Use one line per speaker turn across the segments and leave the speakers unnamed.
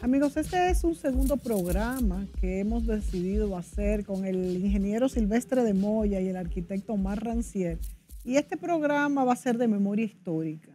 Amigos, este es un segundo programa que hemos decidido hacer con el ingeniero Silvestre de Moya y el arquitecto Mar Rancier y este programa va a ser de memoria histórica,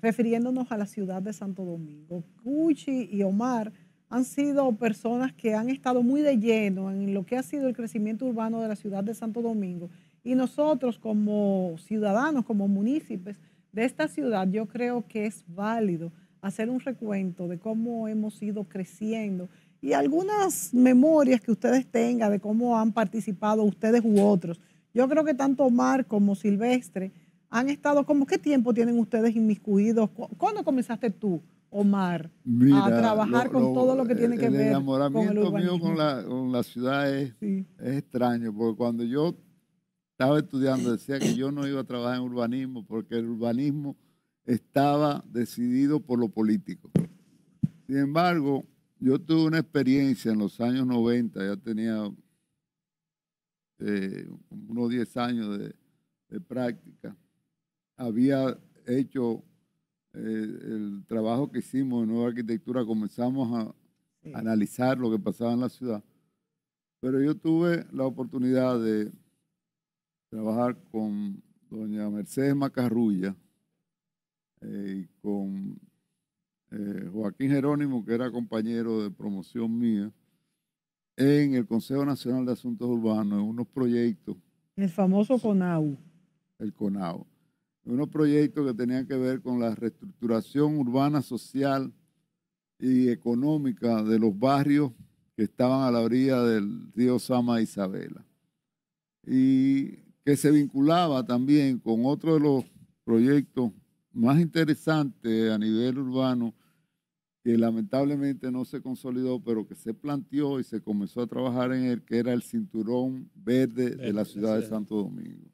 refiriéndonos a la ciudad de Santo Domingo. Cuchi y Omar han sido personas que han estado muy de lleno en lo que ha sido el crecimiento urbano de la ciudad de Santo Domingo. Y nosotros como ciudadanos, como municipios de esta ciudad, yo creo que es válido hacer un recuento de cómo hemos ido creciendo y algunas memorias que ustedes tengan de cómo han participado ustedes u otros yo creo que tanto Omar como Silvestre han estado como, ¿qué tiempo tienen ustedes inmiscuidos? ¿Cuándo comenzaste tú, Omar, a trabajar con todo lo que tiene que ver con el enamoramiento mío con
la, ciudad es, es extraño, porque cuando yo estaba estudiando decía que yo no iba a trabajar en urbanismo porque el urbanismo estaba decidido por lo político. Sin embargo, yo tuve una experiencia en los años 90, ya tenía eh, unos 10 años de, práctica, había hecho eh, el trabajo que hicimos en Nueva Arquitectura, comenzamos a, analizar lo que pasaba en la ciudad, pero yo tuve la oportunidad de trabajar con doña Mercedes Macarrulla eh, y con Joaquín Jerónimo, que era compañero de promoción mía, en el Consejo Nacional de Asuntos Urbanos, en unos proyectos. El famoso CONAU. El CONAU. Unos proyectos que tenían que ver con la reestructuración urbana, social y económica de los barrios que estaban a la orilla del río Sama Isabela. Y que se vinculaba también con otro de los proyectos más interesantes a nivel urbano, que lamentablemente no se consolidó, pero que se planteó y se comenzó a trabajar en él, que era el cinturón verde, de la ciudad de Santo Domingo.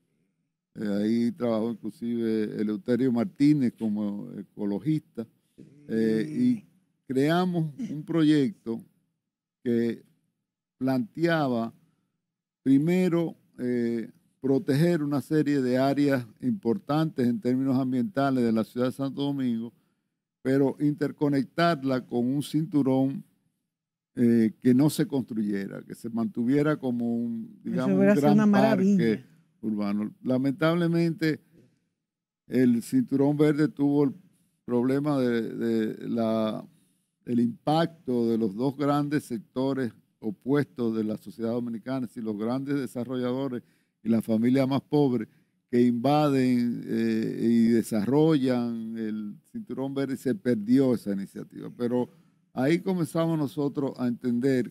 Eh, ahí trabajó inclusive Eleuterio Martínez como ecologista eh, y creamos un proyecto que planteaba primero eh, proteger una serie de áreas importantes en términos ambientales de la ciudad de Santo Domingo pero interconectarla con un cinturón eh, que no se construyera, que se mantuviera como un, digamos, gran parque urbano. Lamentablemente, el cinturón verde tuvo el problema de, la, el impacto de los dos grandes sectores opuestos de la sociedad dominicana, si los grandes desarrolladores y la familia más pobre, que invaden eh, y desarrollan el cinturón verde, se perdió esa iniciativa. Pero ahí comenzamos nosotros a entender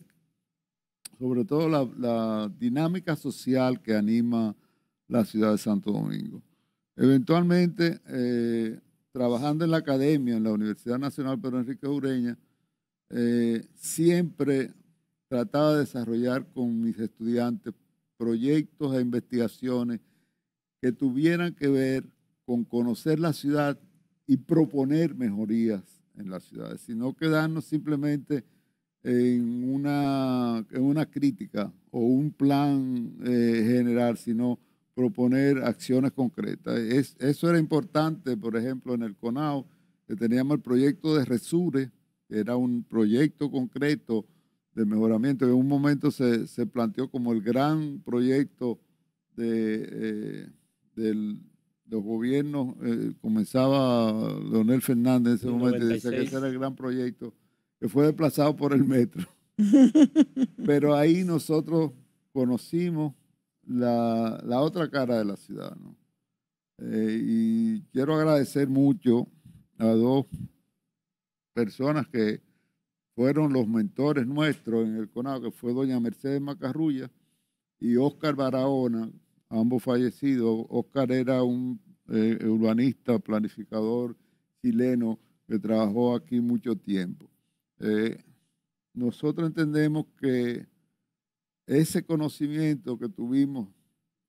sobre todo la, dinámica social que anima la ciudad de Santo Domingo. Eventualmente, eh, trabajando en la academia, en la Universidad Nacional Pedro Enrique Ureña, eh, siempre trataba de desarrollar con mis estudiantes proyectos e investigaciones que tuvieran que ver con conocer la ciudad y proponer mejorías en las ciudades, sino quedarnos simplemente en una, en una crítica o un plan eh, general, sino proponer acciones concretas. eso era importante, por ejemplo, en el CONAO, que teníamos el proyecto de Resure, que era un proyecto concreto de mejoramiento, que en un momento se, planteó como el gran proyecto de... Eh, del, los gobiernos, eh, comenzaba Donel Fernández en ese momento, decía que ese era el gran proyecto, que fue desplazado por el metro. Pero ahí nosotros conocimos la, otra cara de la ciudad. Eh, y quiero agradecer mucho a dos personas que fueron los mentores nuestros en el Conado que fue doña Mercedes Macarrulla y Óscar Barahona, ambos fallecidos. Oscar era un eh, urbanista, planificador chileno que trabajó aquí mucho tiempo. Eh, nosotros entendemos que ese conocimiento que tuvimos,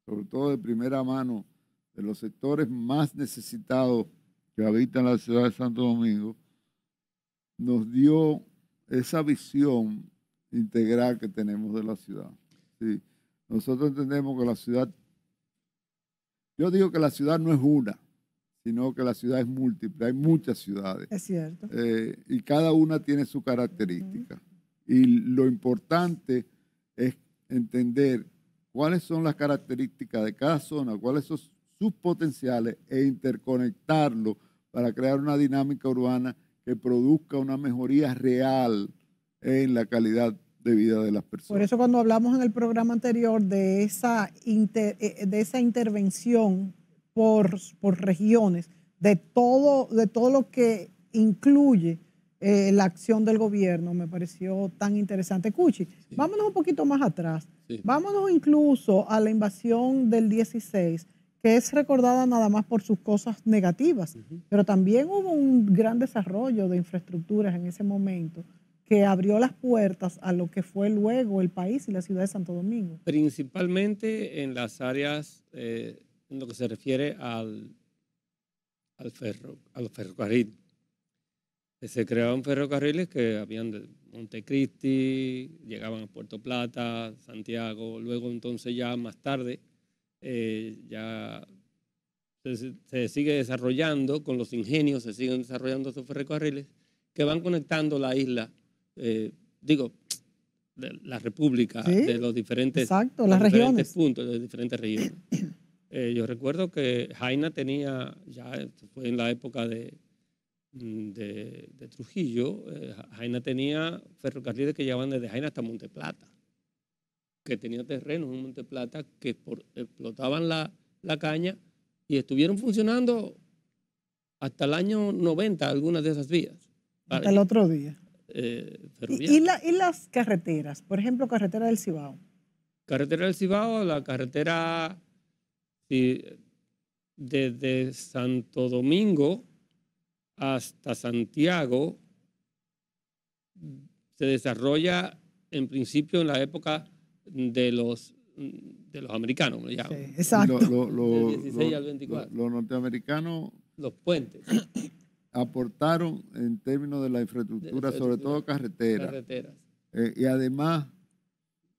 sobre todo de primera mano, de los sectores más necesitados que habitan la ciudad de Santo Domingo, nos dio esa visión integral que tenemos de la ciudad. Sí. Nosotros entendemos que la ciudad yo digo que la ciudad no es una, sino que la ciudad es múltiple, hay muchas ciudades. Es cierto. Eh, y cada una tiene su característica. Y lo importante es entender cuáles son las características de cada zona, cuáles son sus potenciales e interconectarlo para crear una dinámica urbana que produzca una mejoría real en la calidad vida de las personas. Por
eso cuando hablamos en el programa anterior de esa, eh, eh, de esa intervención por, regiones, de todo, de todo lo que incluye eh, la acción del gobierno, me pareció tan interesante. Cuchi, vámonos un poquito más atrás. Vámonos incluso a la invasión del 16, que es recordada nada más por sus cosas negativas, pero también hubo un gran desarrollo de infraestructuras en ese momento que abrió las puertas a lo que fue luego el país y la ciudad de Santo Domingo.
Principalmente en las áreas, eh, en lo que se refiere al, al, ferro, al ferrocarril. Eh, se creaban ferrocarriles que habían de Montecristi, llegaban a Puerto Plata, Santiago, luego entonces ya más tarde eh, ya se, se sigue desarrollando, con los ingenios se siguen desarrollando esos ferrocarriles que van conectando la isla eh, digo, de la República, de los diferentes, puntos, de diferentes regiones. Eh, yo recuerdo que Jaina tenía, ya fue en la época de, mm, de, Trujillo, eh, Jaina tenía ferrocarriles que llevaban desde Jaina hasta Monte Plata que tenía terrenos en Plata que explotaban la, la caña y estuvieron funcionando hasta el año 90 algunas de esas vías. Hasta el otro día. Eh, ¿Y,
las carreteras? Por ejemplo, carretera del Cibao.
Carretera del Cibao, la carretera desde Santo Domingo hasta Santiago se desarrolla en principio en la época de los de los americanos, me
exacto. Los norteamericanos. Los puentes. aportaron en términos de la infraestructura, sobre todo carreteras. Eh, y además,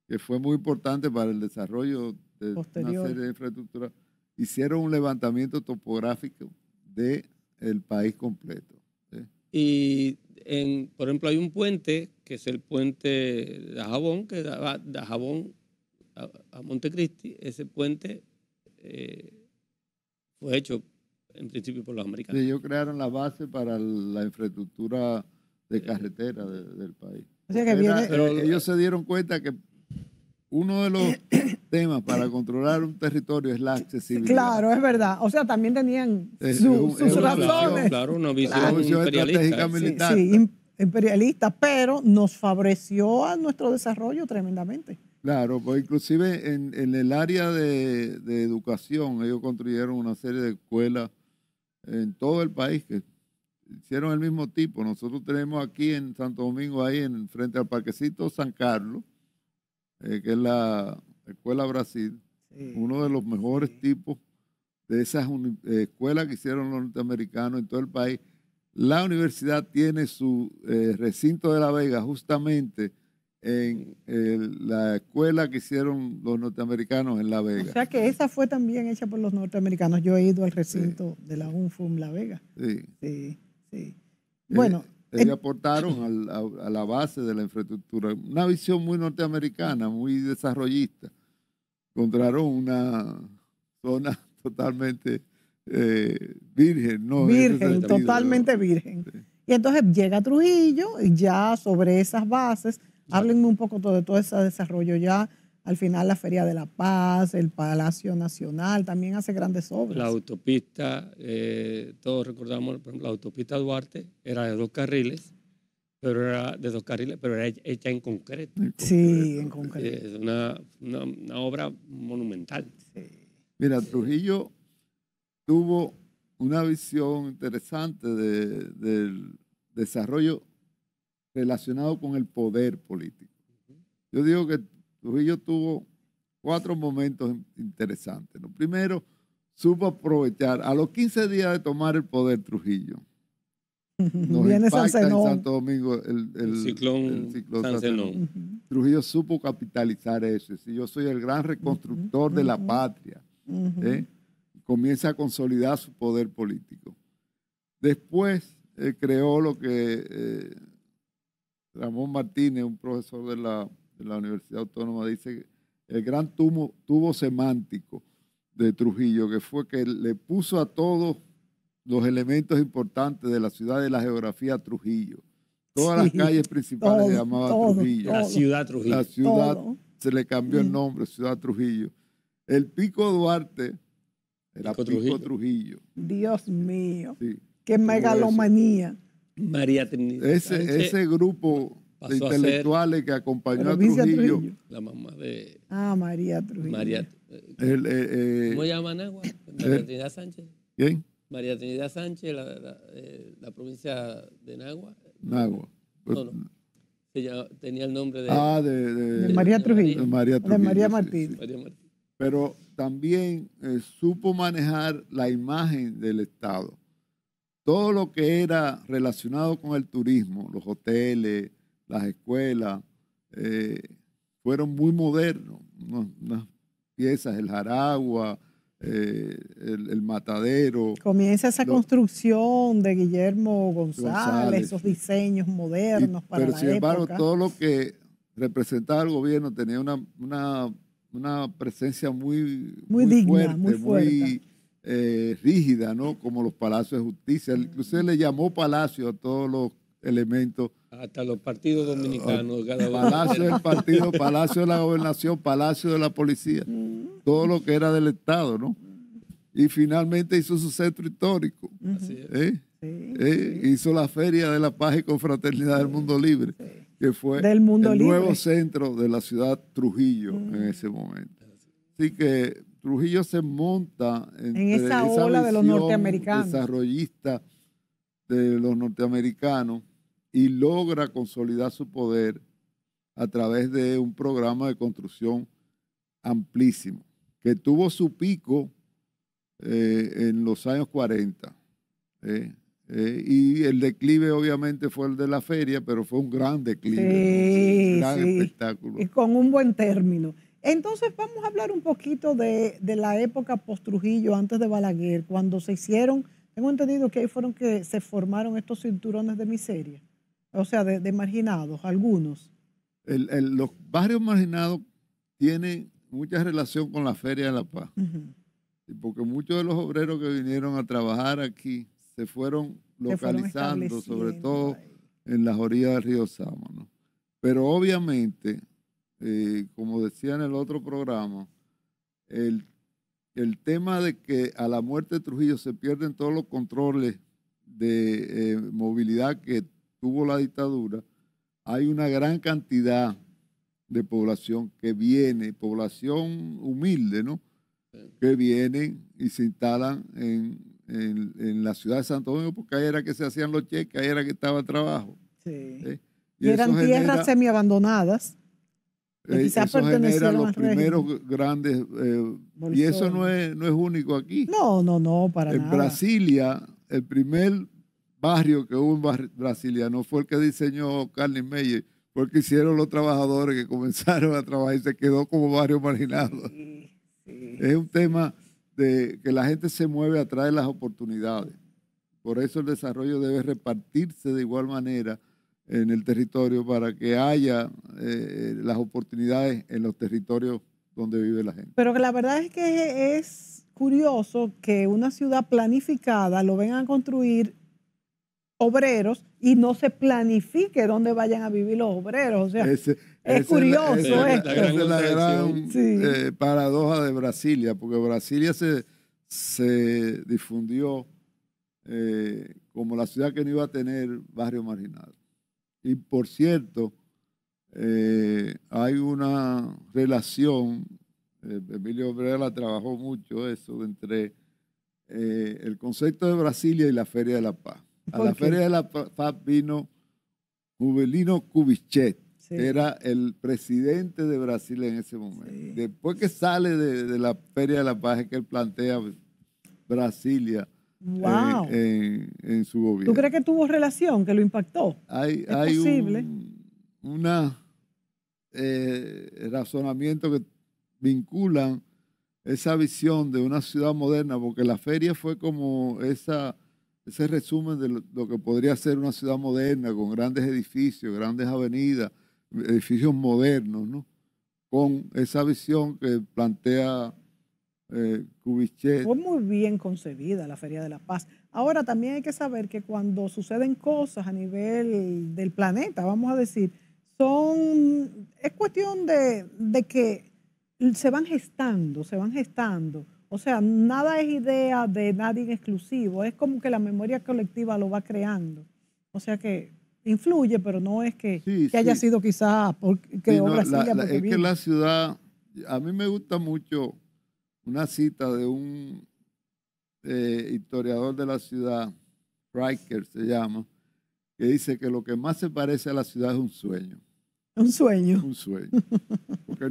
que fue muy importante para el desarrollo de Posterior. una serie de infraestructura, hicieron un levantamiento topográfico del el país completo. ¿eh?
Y, en, por ejemplo, hay un puente, que es el puente de Jabón, que daba de Jabón a, Montecristi. Ese puente eh, fue hecho en principio por los americanos. ellos
crearon la base para la infraestructura de carretera del país. pero ellos se dieron cuenta que uno de los temas para controlar un territorio es la accesibilidad. Claro,
es verdad. O sea, también tenían
su, sus claro, una visión, imperialista. Sí,
imperialista, pero nos favoreció a nuestro desarrollo tremendamente.
Claro, pues inclusive en, el área de, educación ellos construyeron una serie de escuelas en todo el país que hicieron el mismo tipo. Nosotros tenemos aquí en Santo Domingo, ahí en frente al Parquecito San Carlos, eh, que es la Escuela Brasil, uno de los mejores tipos de esas eh, escuelas que hicieron los norteamericanos en todo el país. La universidad tiene su eh, recinto de la Vega justamente en la escuela que hicieron los norteamericanos en La Vega. O sea
que esa fue también hecha por los norteamericanos. Yo he ido al recinto de la UNFUM La Vega.
Sí. Sí, sí. Eh, bueno. ellos aportaron a, la base de la infraestructura. Una visión muy norteamericana, muy desarrollista. Encontraron una zona eh, totalmente virgen, ¿no? Virgen, totalmente
virgen. Y entonces llega Trujillo y ya sobre esas bases Háblenme un poco de todo ese desarrollo ya. Al final la Feria de la Paz, el Palacio Nacional, también hace grandes obras. La
autopista, eh, todos recordamos, por ejemplo, la autopista Duarte era de dos carriles, pero era de dos carriles, pero era hecha en concreto.
Sí,
en concreto. Es una, obra monumental.
Mira, Trujillo tuvo una visión interesante del desarrollo relacionado con el poder político. Yo digo que Trujillo tuvo cuatro momentos interesantes. Lo primero, supo aprovechar a los 15 días de tomar el poder Trujillo. Nos Viene San en Santo Domingo el, ciclón, San Trujillo supo capitalizar eso. Si yo soy el gran reconstructor de la patria, ¿eh? comienza a consolidar su poder político. Después eh, creó lo que eh, Ramón Martínez, un profesor de la, Universidad Autónoma, dice el gran tubo, semántico de Trujillo, que fue que le puso a todos los elementos importantes de la ciudad de la geografía Trujillo. Todas las calles principales se llamaban Trujillo. La ciudad Trujillo. La ciudad se le cambió el nombre, Ciudad Trujillo. El Pico Duarte era Pico, Trujillo. Dios mío.
qué megalomanía.
María Trinidad. Ese, ese grupo de intelectuales que acompañó a Trujillo, La mamá de.
Ah, María Trujillo. María,
eh, el, eh, eh, ¿Cómo
llama Nagua?
María Trinidad Sánchez. ¿Quién? María Trinidad Sánchez, la, provincia de Nagua. Nagua. No, no. tenía el nombre de. Ah, de, María
Trujillo. De María, Trujillo, Pero también supo manejar la imagen del Estado todo lo que era relacionado con el turismo, los hoteles, las escuelas, eh, fueron muy modernos. Unas, piezas, el Jaragua, eh, el, Matadero.
Comienza esa construcción de Guillermo González, esos diseños modernos para la para pero sin embargo, todo
lo que representaba el gobierno tenía una, presencia muy, muy, digna, fuerte, muy fuerte. Eh, rígida, ¿no? Como los palacios de justicia. Usted le llamó palacio a todos los elementos.
Hasta los partidos dominicanos. Cada palacio del partido, palacio
de la gobernación, palacio de la policía. Todo lo que era del Estado, ¿no? Y finalmente hizo su centro histórico. ¿Eh? ¿Eh? Hizo la Feria de la Paz y Confraternidad del Mundo Libre, que fue mundo el nuevo centro de la ciudad Trujillo en mm. ese momento. Así que Trujillo se monta en esa, ola de los norteamericanos. Desarrollista de los norteamericanos y logra consolidar su poder a través de un programa de construcción amplísimo, que tuvo su pico eh, en los años 40. Eh, eh, y el declive obviamente fue el de la feria, pero fue un gran declive, un gran espectáculo. Y con
un buen término. Entonces vamos a hablar un poquito de, la época post-Trujillo, antes de Balaguer, cuando se hicieron, tengo entendido que ahí fueron que se formaron estos cinturones de miseria, o sea, de, marginados, algunos.
los barrios marginados tienen mucha relación con la Feria de la Paz, porque muchos de los obreros que vinieron a trabajar aquí se fueron
localizando, sobre
todo en las orillas del río Sámano. Pero obviamente eh, como decía en el otro programa, el, tema de que a la muerte de Trujillo se pierden todos los controles de eh, movilidad que tuvo la dictadura, hay una gran cantidad de población que viene, población humilde, ¿no? Que vienen y se instalan en, la ciudad de Santo Domingo, porque ahí era que se hacían los cheques, ahí era que estaba el trabajo. ¿eh? Y, eran tierras semi
semiabandonadas. Eh, quizás eso genera los primeros
grandes. Eh, y eso no es, único aquí. No, no, no, para en nada. En Brasilia, el primer barrio que hubo en Brasilia no fue el que diseñó Carly Meyer, fue el que hicieron los trabajadores que comenzaron a trabajar y se quedó como barrio marginado. es un tema de que la gente se mueve de las oportunidades. Por eso el desarrollo debe repartirse de igual manera en el territorio para que haya eh, las oportunidades en los territorios donde vive la gente.
Pero la verdad es que es curioso que una ciudad planificada lo vengan a construir obreros y no se planifique dónde vayan a vivir los obreros. es curioso es la,
gran eh, paradoja de Brasilia, porque Brasilia se, difundió eh, como la ciudad que no iba a tener barrio marginado y por cierto, eh, hay una relación, eh, Emilio la trabajó mucho eso, entre eh, el concepto de Brasilia y la Feria de la Paz. A la Feria de la Paz vino Juvelino Cubichet, era el presidente de Brasilia en ese momento. Después que sale de la Feria de la Paz es que él plantea Brasilia eh, en, su gobierno. ¿Tú
crees que tuvo relación, que lo
impactó? Hay, ¿Es Un, una eh, razonamiento que vinculan esa visión de una ciudad moderna, porque la feria fue como esa, ese resumen de lo, lo que podría ser una ciudad moderna, con grandes edificios, grandes avenidas, edificios modernos, ¿no? Con esa visión que plantea eh, Fue muy
bien concebida la Feria de la Paz. Ahora también hay que saber que cuando suceden cosas a nivel del planeta, vamos a decir, son es cuestión de, que se van gestando, se van gestando. O sea, nada es idea de nadie en exclusivo, es como que la memoria colectiva lo va creando. O sea que influye, pero no es que, que haya sido quizás porque es que
la ciudad, a mí me gusta mucho una cita de un eh, historiador de la ciudad, Riker se llama, que dice que lo que más se parece a la ciudad es un sueño.
Un sueño. Un sueño.
Porque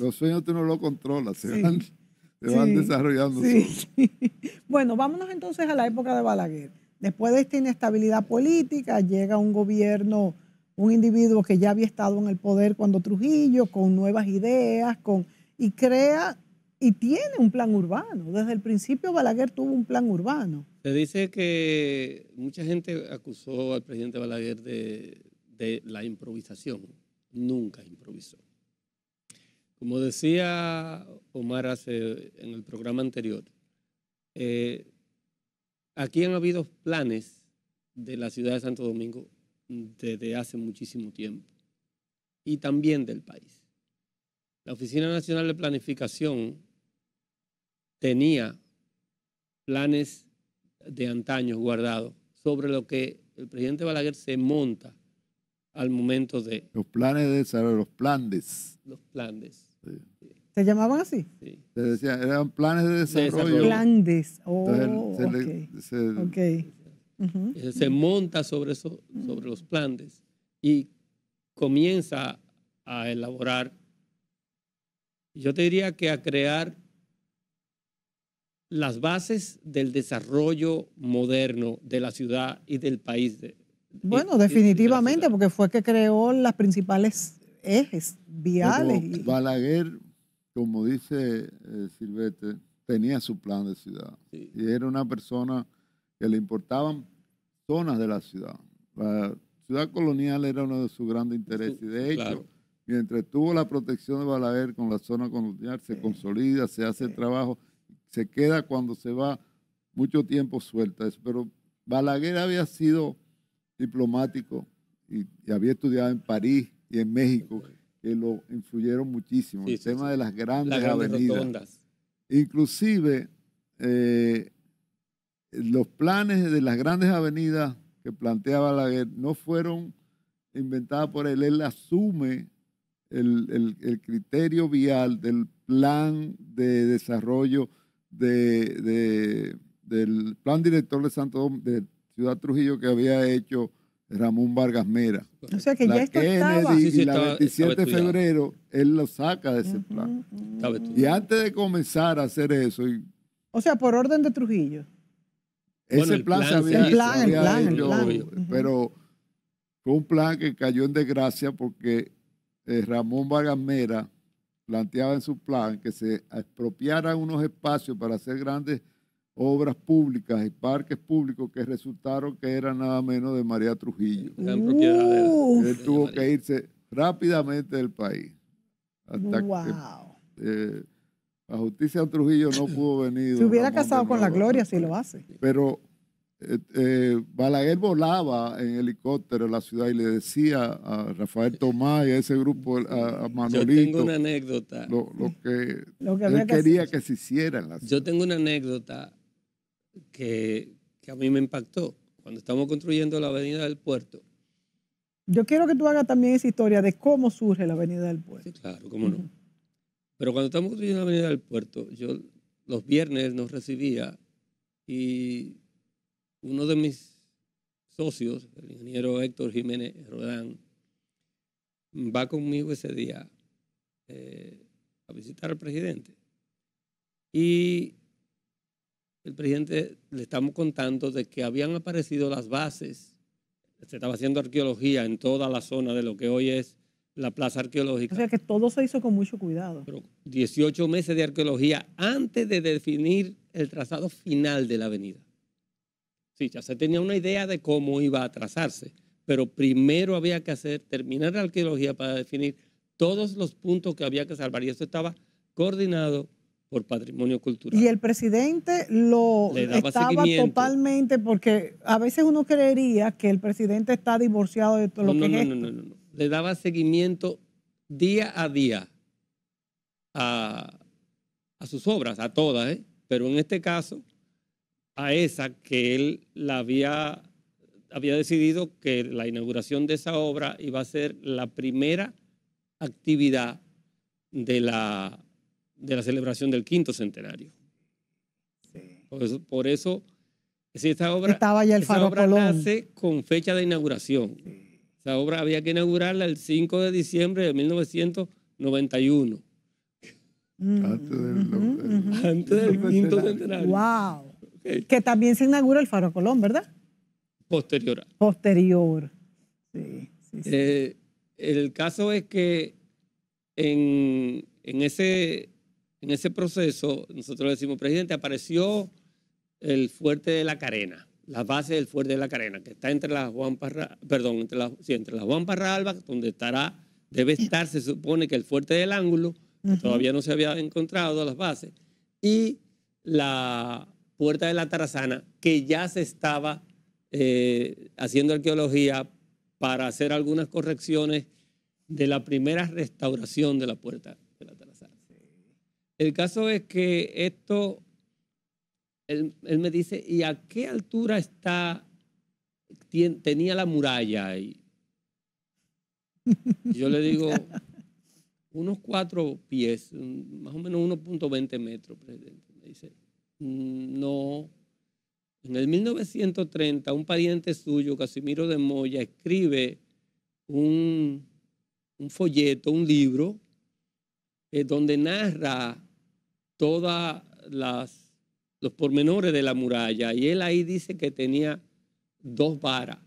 los sueños tú no los controlas, se van, desarrollando. Sí.
bueno, vámonos entonces a la época de Balaguer. Después de esta inestabilidad política, llega un gobierno, un individuo que ya había estado en el poder cuando Trujillo, con nuevas ideas, con y crea y tiene un plan urbano. Desde el principio Balaguer tuvo un plan urbano.
Se dice que mucha gente acusó al presidente Balaguer de, la improvisación. Nunca improvisó. Como decía Omar hace, en el programa anterior, eh, aquí han habido planes de la ciudad de Santo Domingo desde hace muchísimo tiempo y también del país. La Oficina Nacional de Planificación tenía planes de antaño guardados sobre lo que el presidente Balaguer se monta al momento de...
Los planes de desarrollo, los planes.
Los planes.
¿Se llamaban así? Sí. Se decía eran planes de desarrollo.
Oh, se, monta sobre, eso, sobre los planes y comienza a elaborar, yo te diría que a crear las bases del desarrollo moderno de la ciudad y del país.
bueno,
definitivamente, porque fue que creó las principales ejes viales.
Balaguer, como dice eh, Silvete, tenía su plan de ciudad. Y era una persona que le importaban zonas de la ciudad. La ciudad colonial era uno de sus grandes intereses. Y de hecho, mientras tuvo la protección de Balaguer con la zona colonial, se consolida, se hace el trabajo se queda cuando se va mucho tiempo suelta Pero Balaguer había sido diplomático y, había estudiado en París y en México, que lo influyeron muchísimo. el tema de las grandes, avenidas. Inclusive, eh, los planes de las grandes avenidas que planteaba Balaguer no fueron inventadas por él. Él asume el criterio vial del plan de desarrollo de, del plan director de Santo de Ciudad Trujillo que había hecho Ramón Vargas Mera. O sea que ya esto Y 27 de febrero, él lo saca de ese plan. Y antes de comenzar a hacer eso. o sea,
por orden de Trujillo.
Ese plan, se había, pero fue un plan que cayó en desgracia porque eh, Ramón Vargas Mera planteaba en su plan que se expropiaran unos espacios para hacer grandes obras públicas y parques públicos que resultaron que eran nada menos de María Trujillo. Él tuvo que irse rápidamente del país. Eh, la justicia de Trujillo no pudo venir. Se hubiera casado con la gloria si lo hace. Pero eh, eh, Balaguer volaba en helicóptero a la ciudad y le decía a Rafael Tomás y a ese grupo, a, Manolito. Yo tengo una
anécdota. Lo, que, quería que, se hiciera Yo tengo una anécdota que, a mí me impactó. Cuando estamos construyendo la avenida del puerto.
Yo quiero que tú hagas también esa historia de cómo surge la avenida del
puerto. claro, cómo no. Pero cuando estamos construyendo la avenida del puerto, yo los viernes nos recibía y uno de mis socios, el ingeniero Héctor Jiménez Rodán, va conmigo ese día eh, a visitar al presidente. Y el presidente le estamos contando de que habían aparecido las bases, se estaba haciendo arqueología en toda la zona de lo que hoy es la plaza arqueológica. O sea que todo
se hizo con mucho cuidado. Pero
18 meses de arqueología antes de definir el trazado final de la avenida. Sí, ya se tenía una idea de cómo iba a trazarse, pero primero había que hacer, terminar la arqueología para definir todos los puntos que había que salvar. Y eso estaba coordinado por patrimonio cultural. Y el
presidente lo estaba totalmente, porque a veces uno creería que el presidente está divorciado de todo lo que es no,
no, no, no, Le daba seguimiento día a día a, sus obras, a todas, ¿eh? pero en este caso a esa que él había, había decidido que la inauguración de esa obra iba a ser la primera actividad de la, de la celebración del quinto centenario. Por eso, si esta obra, Estaba ya el esa obra con fecha de inauguración. Esa obra había que inaugurarla el 5 de diciembre de 1991. Antes del, quinto centenario.
Que también se inaugura el Faro Colón, ¿verdad? Posterior. Posterior.
Sí, eh, el caso es que en, ese, en ese proceso, nosotros decimos, presidente, apareció el fuerte de la Carena, la base del fuerte de la Carena, que está entre las Juan perdón, entre las sí, entre las Juan Parralba, donde estará, debe estar, se supone que el fuerte del ángulo, todavía no se había encontrado las bases, y la Puerta de la Tarazana, que ya se estaba eh, haciendo arqueología para hacer algunas correcciones de la primera restauración de la Puerta de la Tarazana. El caso es que esto, él, me dice, ¿y a qué altura está, tenía la muralla ahí? Yo le digo, unos cuatro pies, más o menos 1.20 metros, presidente. Me dice, Mm, no. En el 1930, un pariente suyo, Casimiro de Moya, escribe un, folleto, un libro, eh, donde narra todos los pormenores de la muralla. Y él ahí dice que tenía dos varas.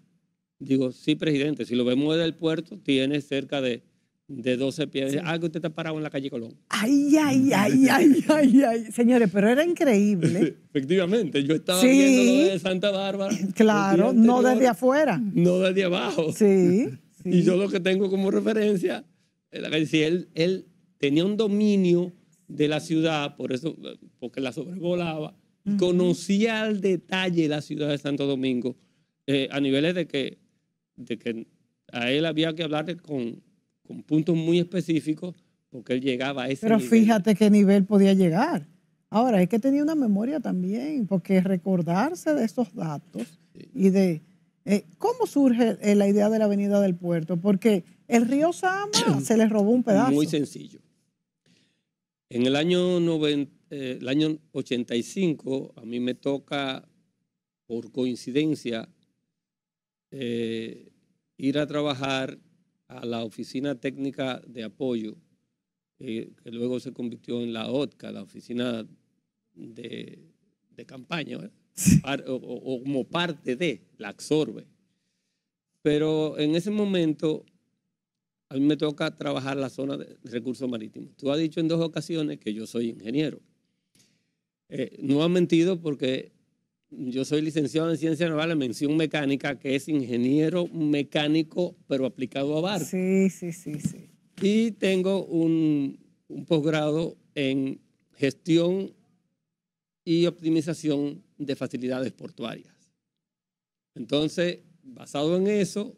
Digo, sí, presidente, si lo vemos desde el puerto, tiene cerca de de 12 pies. Ah, que usted está parado en la calle Colón.
Ay, ay, ay, ay, ay, ay. Señores, pero era increíble.
Efectivamente, yo estaba viendo de Santa Bárbara. Claro, no desde afuera. No desde abajo. Sí, Y yo lo que tengo como referencia es la él, tenía un dominio de la ciudad, por eso, porque la sobrevolaba, conocía al detalle la ciudad de Santo Domingo, eh, a niveles de que, de que a él había que hablar con, con puntos muy específicos, porque él llegaba a ese Pero fíjate
qué nivel podía llegar. Ahora, es que tenía una memoria también, porque recordarse de esos datos y de eh, cómo surge eh, la idea de la avenida del puerto, porque el río Sama se le robó un pedazo. Muy
sencillo. En el año 85, eh, a mí me toca, por coincidencia, ir a trabajar a la Oficina Técnica de Apoyo, eh, que luego se convirtió en la OTCA, la Oficina de, Campaña, o, como parte de, la absorbe. Pero en ese momento a mí me toca trabajar la zona de recursos marítimos. Tú has dicho en dos ocasiones que yo soy ingeniero. Eh, no has mentido porque yo soy licenciado en ciencia naval en mención mecánica, que es ingeniero mecánico, pero aplicado a barcos. Sí, sí, sí, sí. Y tengo un posgrado en gestión y optimización de facilidades portuarias. Entonces, basado en eso,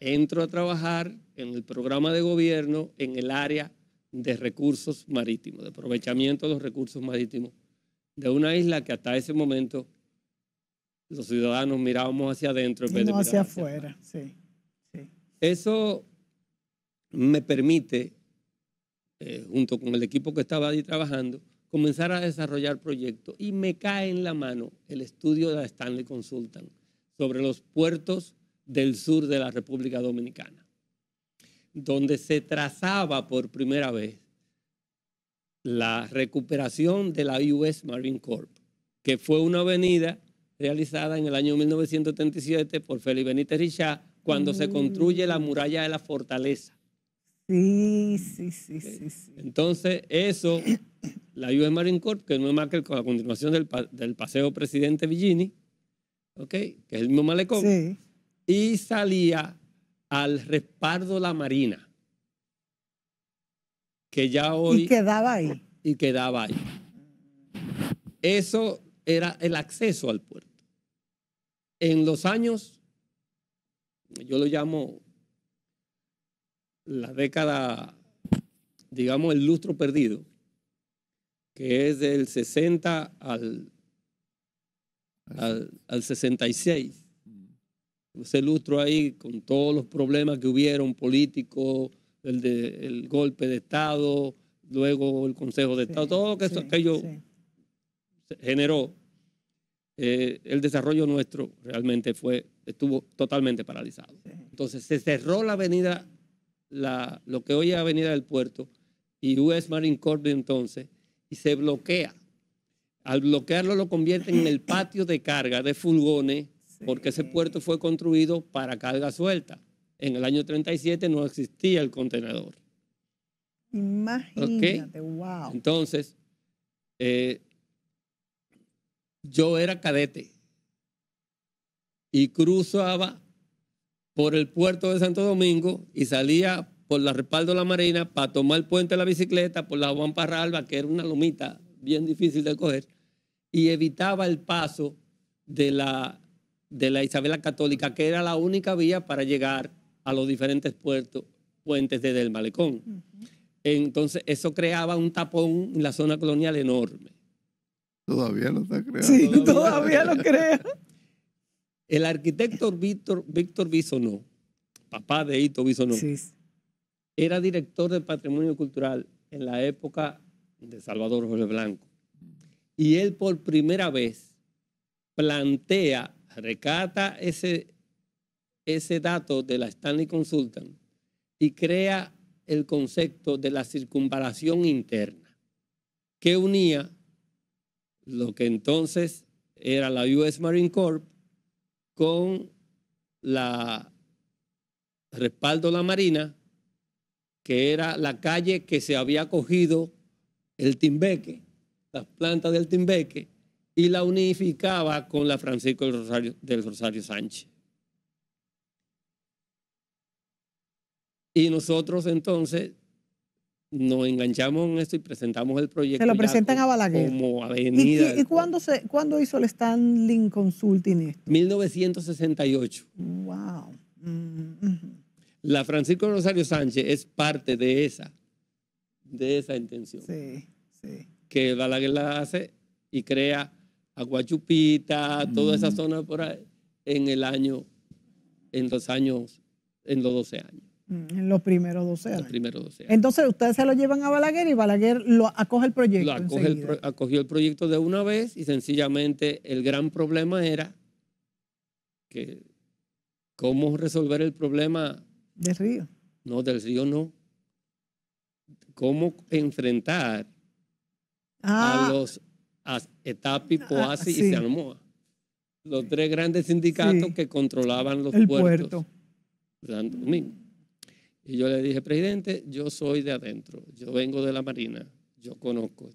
entro a trabajar en el programa de gobierno en el área de recursos marítimos, de aprovechamiento de los recursos marítimos de una isla que hasta ese momento los ciudadanos mirábamos hacia adentro en hacia afuera. Eso me permite, eh, junto con el equipo que estaba ahí trabajando, comenzar a desarrollar proyectos y me cae en la mano el estudio de la Stanley Consultant sobre los puertos del sur de la República Dominicana, donde se trazaba por primera vez la recuperación de la US Marine Corps que fue una avenida realizada en el año 1937 por Felipe Benítez Richard, cuando se construye la muralla de la fortaleza. Sí, sí, sí, sí, Entonces, eso, la US Marine Corps, que no es más que la continuación del, paseo Presidente Villini, okay, que es el mismo malecón, y salía al respaldo la Marina, que ya hoy... Y quedaba ahí. Y quedaba ahí. Eso era el acceso al puerto. En los años, yo lo llamo la década, digamos, el lustro perdido, que es del 60 al, al, 66. Mm. Ese lustro ahí, con todos los problemas que hubieron políticos, el, el golpe de Estado, luego el Consejo de Estado, todo que aquello generó, eh, el desarrollo nuestro realmente fue, estuvo totalmente paralizado. Entonces se cerró la avenida, la, lo que hoy es Avenida del Puerto y US Marine Corps de entonces, y se bloquea. Al bloquearlo lo convierten en el patio de carga de furgones, porque ese puerto fue construido para carga suelta. En el año 37 no existía el contenedor. Imagínate, wow. Entonces, eh, yo era cadete y cruzaba por el puerto de Santo Domingo y salía por la respaldo de la Marina para tomar el puente de la bicicleta por la Juan Parralba, que era una lomita bien difícil de coger, y evitaba el paso de la, de la Isabela Católica, que era la única vía para llegar a los diferentes puertos, puentes desde el malecón. Entonces, eso creaba un tapón en la zona colonial enorme.
Todavía lo está creando. Sí, todavía, lo crea.
El arquitecto Víctor, Víctor Bisonó, papá de Hito Bisonó, era director de patrimonio cultural en la época de Salvador Jorge Blanco. Y él por primera vez plantea, recata ese, ese dato de la Stanley Consultant y crea el concepto de la circunvalación interna, que unía lo que entonces era la US Marine Corps con la respaldo la Marina, que era la calle que se había cogido el Timbeque, las plantas del Timbeque, y la unificaba con la Francisco del Rosario Sánchez. Y nosotros entonces nos enganchamos en esto y presentamos el proyecto. Se lo presentan a Balaguer. Como avenida. ¿Y,
cuándo, se, cuándo hizo el Stanley Consulting esto?
1968. Wow. Mm, la Francisco Rosario Sánchez es parte de esa, de esa intención. Sí, sí. Que Balaguer la hace y crea Aguachupita, toda esa mm. zona por ahí, en el año, en los años, en los 12 años.
Mm, en los primeros 12 años. Los
primeros 12 Entonces
ustedes se lo llevan a Balaguer y Balaguer lo acoge el proyecto.
acogió el proyecto de una vez y sencillamente el gran problema era que cómo resolver el problema. Del río. No, del río no. Cómo enfrentar a ah. los Etapi, ah, Poasi y Los tres grandes sindicatos que controlaban los el puertos. Puerto. Domingo. Y yo le dije, presidente, yo soy de adentro, yo vengo de la Marina, yo conozco.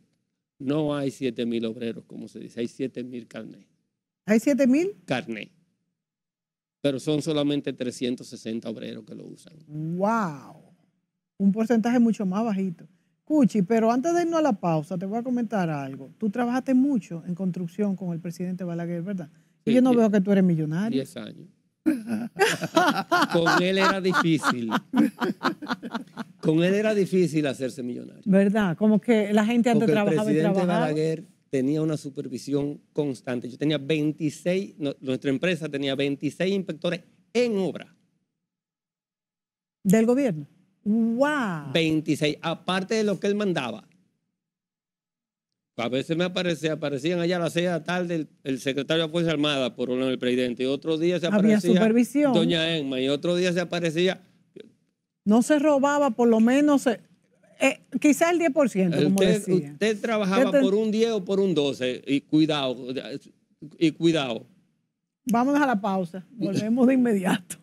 No hay 7 mil obreros, como se dice, hay 7 mil carnés.
¿Hay 7 mil?
Carnés. Pero son solamente 360 obreros que lo usan.
¡Wow! Un porcentaje mucho más bajito. Cuchi, pero antes de irnos a la pausa, te voy a comentar algo. Tú trabajaste mucho en construcción con el presidente Balaguer, ¿verdad? y yo no veo que tú eres millonario. Diez
años. Con él era difícil. Con él era difícil hacerse millonario.
¿Verdad? Como que la gente antes trabajando. trabajaba el presidente y Balaguer
tenía una supervisión constante. Yo tenía 26, nuestra empresa tenía 26 inspectores en obra. ¿Del gobierno? ¡Wow! 26, aparte de lo que él mandaba. A veces me aparecía, aparecían allá a las 6 de la tarde el, secretario de Fuerza Armada por el presidente. Y otro día se aparecía Doña Emma Y otro día se aparecía.
No se robaba, por lo menos. Eh, eh quizá el 10%, usted, como decía.
trabajaba este por un 10 o por un 12. Y cuidado. Y cuidado.
Vámonos a la pausa. Volvemos de inmediato.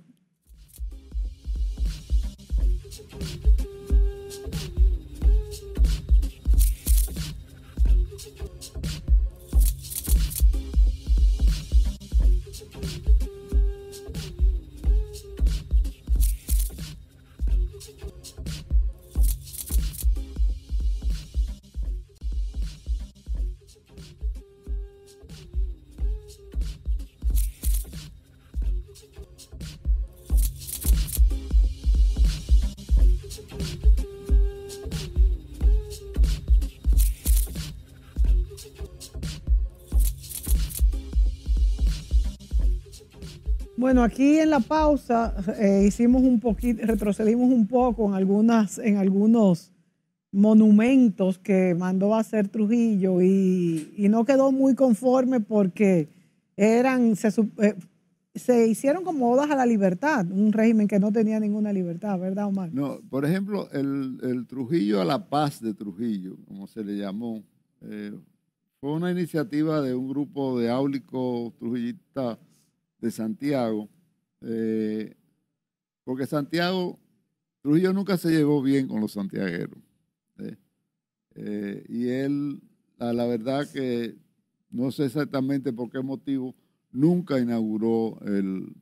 aquí en la pausa eh, hicimos un poquito, retrocedimos un poco en algunas, en algunos monumentos que mandó a hacer Trujillo y, no quedó muy conforme porque eran, se, eh, se hicieron como odas a la libertad, un régimen que no tenía ninguna libertad, ¿verdad, Omar?
No, por ejemplo, el, Trujillo a la paz de Trujillo, como se le llamó, eh, fue una iniciativa de un grupo de áulicos trujillistas de Santiago, eh, porque Santiago, Trujillo nunca se llevó bien con los santiagueros. Eh, eh, y él, la, la, verdad que no sé exactamente por qué motivo, nunca inauguró el,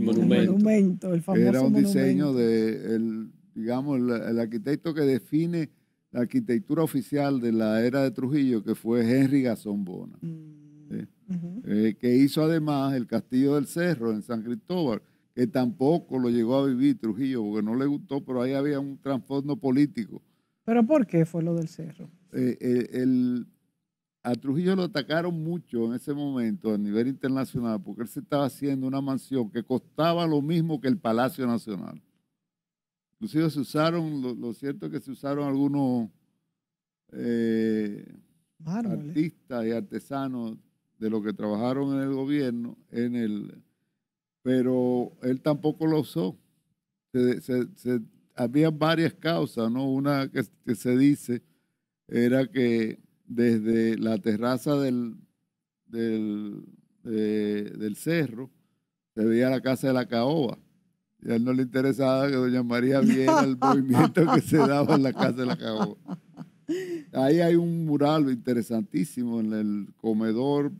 monumento. Era un diseño de, digamos, el, arquitecto que define la arquitectura oficial de la era de Trujillo, que fue Henry Gazón Bona. Mm. Eh, que hizo además el Castillo del Cerro en San Cristóbal, que tampoco lo llegó a vivir Trujillo porque no le gustó, pero ahí había un trasfondo político. ¿Pero por
qué fue lo del Cerro?
Eh, eh, a Trujillo lo atacaron mucho en ese momento a nivel internacional porque él se estaba haciendo una mansión que costaba lo mismo que el Palacio Nacional. Inclusive se usaron, lo, cierto es que se usaron algunos artistas y artesanos de lo que trabajaron en el gobierno, en el, pero él tampoco lo usó. había varias causas, ¿no? Una que, se dice era que desde la terraza del, del, del cerro se veía la casa de la caoba. Y a él no le interesaba que doña María viera el movimiento que se daba en la casa de la caoba. Ahí hay un mural interesantísimo en el comedor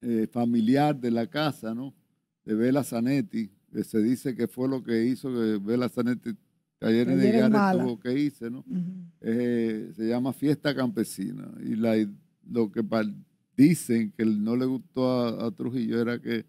eh, familiar de la casa, ¿no? De Bela Zanetti. Que se dice que fue lo que hizo que Bela Zanetti ayer en el lo que hice, ¿no? Eh, se llama Fiesta Campesina. Y lo que dicen que no le gustó a Trujillo era que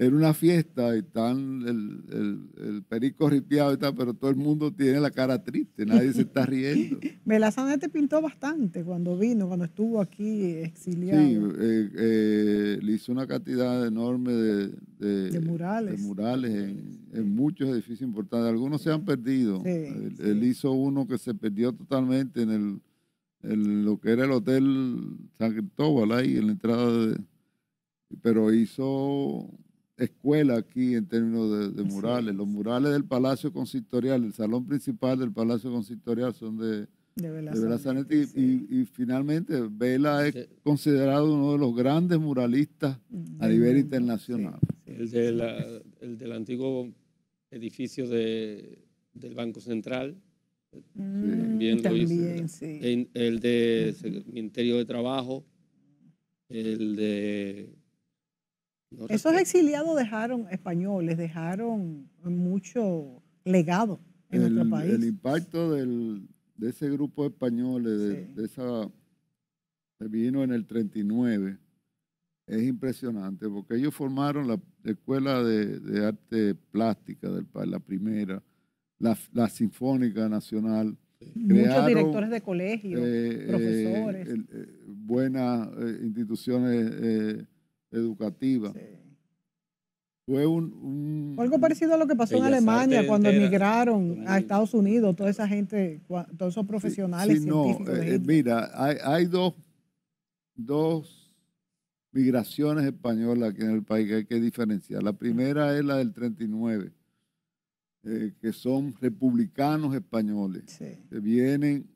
era una fiesta y están el, perico ripiado y tal, pero todo el mundo tiene la cara triste, nadie se está riendo.
Melazana te pintó bastante cuando vino, cuando estuvo aquí exiliado. Sí,
eh, eh le hizo una cantidad enorme de, murales, murales en, muchos edificios importantes. Algunos se han perdido. él, hizo uno que se perdió totalmente en, el, en lo que era el Hotel San Cristóbal, ahí en la entrada de... Pero hizo escuela aquí en términos de, murales. Los murales del Palacio Consistorial, el salón principal del Palacio Consistorial son de, de, y, finalmente, Vela es considerado uno de los grandes muralistas a nivel internacional. el,
del antiguo edificio de, del Banco Central. Mm, también, el, el de Ministerio de Trabajo, el
de esos
exiliados dejaron, españoles, dejaron mucho legado
en nuestro país. El impacto de ese grupo de españoles, de, esa que vino en el 39, es impresionante, porque ellos formaron la Escuela de, Arte Plástica del país, la primera, la, la Sinfónica Nacional. Muchos directores de colegios, eh, eh, profesores. Eh, buenas instituciones educativa. Fue un, Algo
parecido a lo que pasó en Alemania cuando emigraron a Estados Unidos, toda esa gente, todos esos profesionales. no, eh, eh,
mira, hay, hay, dos, dos migraciones españolas aquí en el país que hay que diferenciar. La primera es la del 39, eh, que son republicanos españoles, que vienen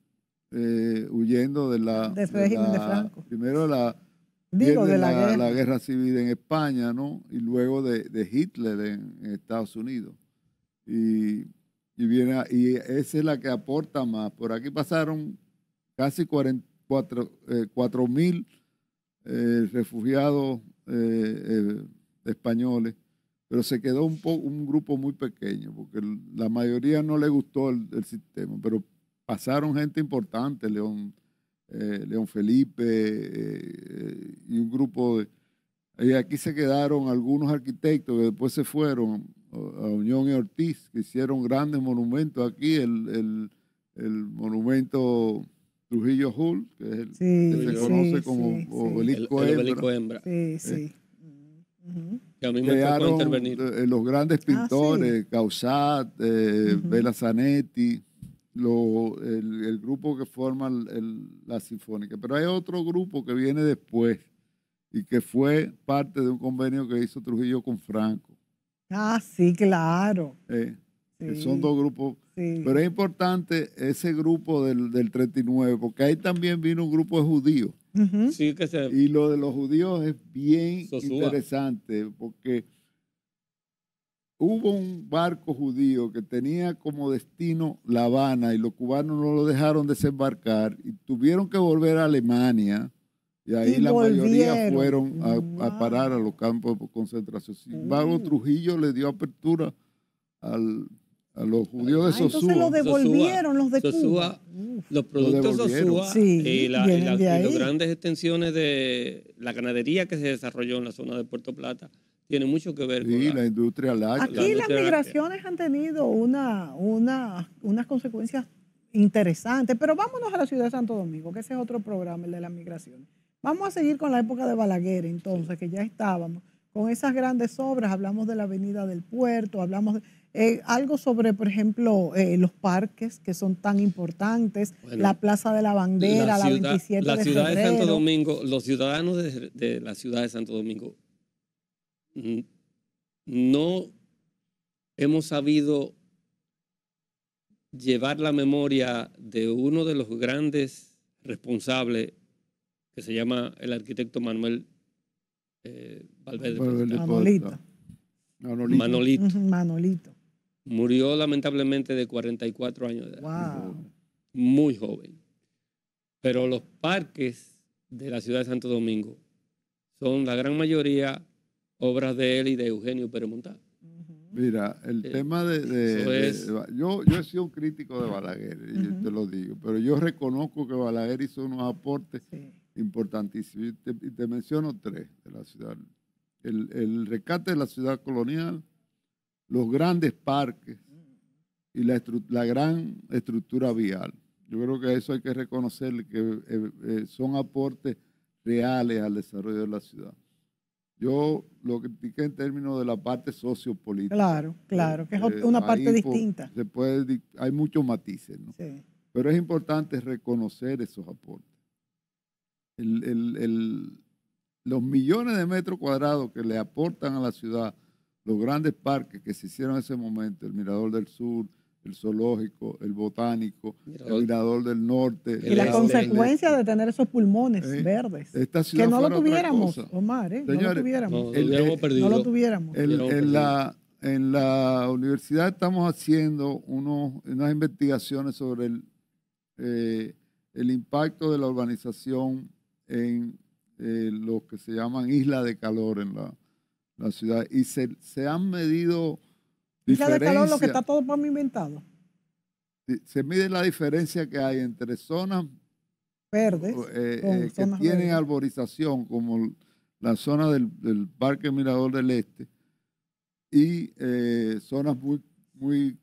huyendo de la... de este Franco. Primero la Digo, de la, guerra. civil en España, ¿no? Y luego de, Hitler en, Estados Unidos. Y, viene y esa es la que aporta más. Por aquí pasaron casi 44 eh, mil eh, refugiados eh, españoles, pero se quedó un, un grupo muy pequeño, porque la mayoría no le gustó el sistema, pero pasaron gente importante, León eh, León Felipe eh, y un grupo de... Y eh, aquí se quedaron algunos arquitectos que después se fueron a Unión y e. Ortiz, que hicieron grandes monumentos aquí, el, el, monumento Trujillo Hull, que, es se conoce como obelisco, hembra. Sí, eh, a mí me los grandes ah, pintores, Causat, eh, Zanetti, lo, el, grupo que forma la Sinfónica. Pero hay otro grupo que viene después y que fue parte de un convenio que hizo Trujillo con Franco.
Ah, sí,
claro. Eh, son dos grupos. Pero es importante ese grupo del, del, 39, porque ahí también vino un grupo de judíos. sí, que se... Y lo de los judíos es bien interesante, porque hubo un barco judío que tenía como destino La Habana y los cubanos no lo dejaron desembarcar y tuvieron que volver a Alemania y ahí la mayoría fueron a, parar a los campos de concentración. Sin embargo, Trujillo le dio apertura a los judíos de ah, Sosúa. entonces los devolvieron los de Cuba. los productos eh, de Sosúa y las
grandes extensiones de la ganadería que se desarrolló en la zona de Puerto Plata tiene mucho que ver con
la, industria Aquí las
migraciones
han tenido una, una, unas consecuencias interesantes, pero vámonos a la ciudad de Santo Domingo, que ese es otro programa, el de las migraciones. Vamos a seguir con la época de Balaguer, entonces, que ya estábamos, con esas grandes obras, hablamos de la avenida del puerto, hablamos de... Eh, algo sobre, por ejemplo, eh, los parques que son tan importantes, la Plaza de la Bandera, la, ciudad, la 27 la de ciudad de Santo
Domingo, los ciudadanos de la ciudad de Santo Domingo no hemos sabido llevar la memoria de uno de los grandes responsables que se llama el arquitecto Manuel eh, Valverde. Manolito.
Manolito.
Murió lamentablemente de 44 años de edad. Muy joven. Pero los parques de la ciudad de Santo Domingo son la gran mayoría obras de él y de Eugenio Montal.
Mira, el eh, tema de... yo, yo, he sido un crítico de Balaguer, y te lo digo, pero yo reconozco que Balaguer hizo unos aportes importantísimos. Y te, menciono tres de la ciudad. El, el, rescate de la ciudad colonial, los grandes parques y la, la gran estructura vial. Yo creo que eso hay que reconocer que eh, eh, son aportes reales al desarrollo de la ciudad. Yo lo critiqué en términos de la parte sociopolítica. Claro,
claro, que es eh, una parte distinta.
Se hay muchos matices, ¿no? Sí. Pero es importante reconocer esos aportes. El, el, el, los millones de metros cuadrados que le aportan a la ciudad, los grandes parques que se hicieron en ese momento, el Mirador del Sur, el zoológico, el botánico, el mirador del norte. Y la consecuencia
de tener esos pulmones eh, verdes. que no lo tuviéramos, Omar, no lo tuviéramos.
No, lo tuviéramos. en, la, universidad estamos haciendo unos, unas investigaciones sobre el, eh, el impacto de la urbanización en eh, lo que se llaman isla de calor en la, la ciudad. Y se, se han medido lo que está todo Se mide la diferencia que hay entre zonas verdes eh, eh, que tienen arborización, como la zona del, Parque Mirador del Este, y eh, zonas muy, muy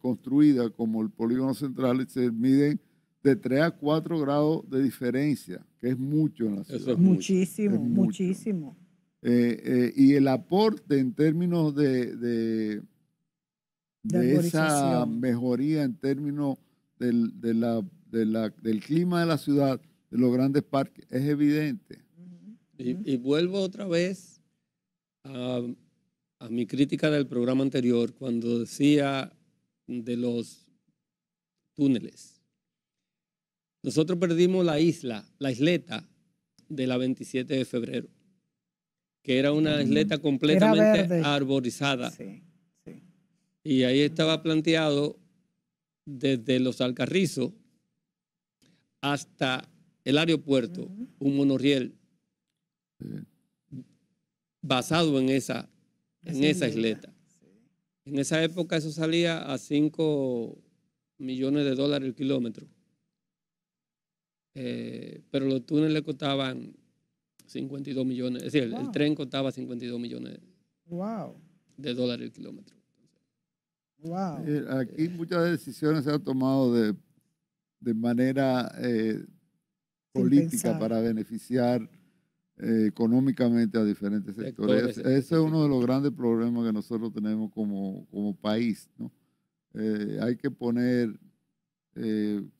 construidas, como el Polígono Central, se miden de 3 a 4 grados de diferencia, que es mucho en la ciudad. muchísimo,
muchísimo.
Eh, eh, y el aporte en términos de, de, esa mejoría en términos del, de del clima de la ciudad, de los grandes parques, es evidente.
Y, vuelvo otra vez a, a mi crítica del programa anterior cuando decía de los túneles. Nosotros perdimos la isla, la isleta de la 27 de febrero que era una isleta completamente arborizada. Y ahí estaba planteado desde los Alcarrizos hasta el aeropuerto, un monorriel basado en esa, esa isleta. En esa época eso salía a 5 millones de dólares el kilómetro. Eh, pero los túneles costaban 52 millones, es decir, el, tren costaba 52 millones de dólares el kilómetro.
Wow. aquí muchas decisiones se han tomado de, de manera eh, política para beneficiar eh, económicamente a diferentes sectores. Ese es uno de los grandes problemas que nosotros tenemos como, como país. ¿no? Eh, hay que poner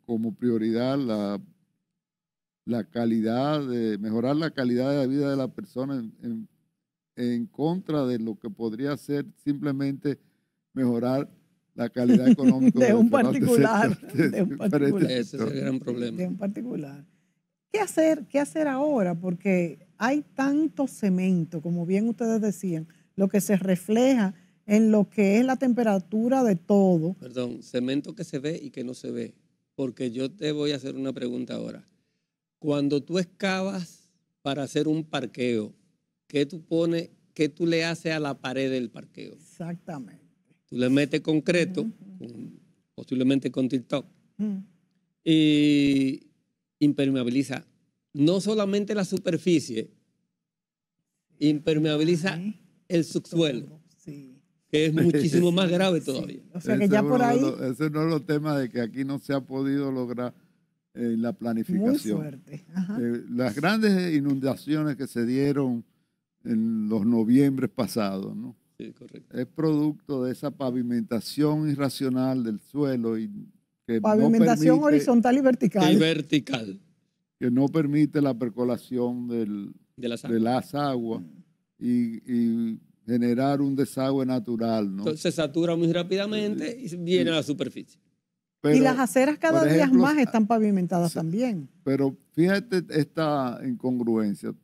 como prioridad la la calidad de mejorar la calidad de la vida de la persona en, contra de lo que podría ser simplemente mejorar la calidad económica de, un particular, de, un particular. Ese es el gran problema. De un
particular.
¿Qué hacer, ¿Qué hacer ahora? Porque hay tanto cemento, como bien ustedes decían, lo que se refleja en lo que es la temperatura de todo.
Perdón, cemento que se ve y que no se ve. Porque yo te voy a hacer una pregunta ahora. Cuando tú excavas para hacer un parqueo, ¿qué tú pones, qué tú le haces a la pared del parqueo?
Exactamente.
Tú le metes concreto, posiblemente con TikTok, y impermeabiliza no solamente la superficie, impermeabiliza el subsuelo. Que es muchísimo más grave todavía. O sea que ya por ahí.
ese no es el tema de que aquí no se ha podido lograr eh, la planificación. Eh, las grandes inundaciones que se dieron en los noviembres pasados, ¿no? Sí, correcto. Es producto de esa pavimentación irracional del suelo y pavimentación horizontal y vertical. Y vertical. Que no permite la percolación de,
las
aguas, mm. y, generar un desagüe natural, ¿no? se
satura muy rápidamente y viene a la superficie
y las aceras cada día más ah, están pavimentadas también. Pero fíjate esta incongruencia.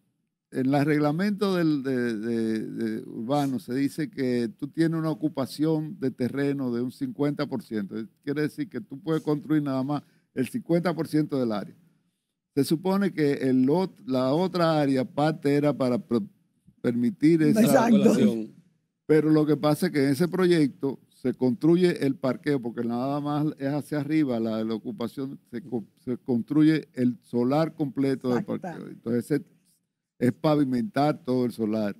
En el reglamento de, urbano se dice que tú tienes una ocupación de terreno de un 50%. Quiere decir que tú puedes construir nada más el 50% del área. Se supone que la otra área parte era para permitir esa Exacto. Pero lo que pasa es que en ese proyecto se construye el parqueo, porque nada más es hacia arriba la, ocupación, se, construye el solar completo del parqueo. Entonces es, pavimentar todo el solar.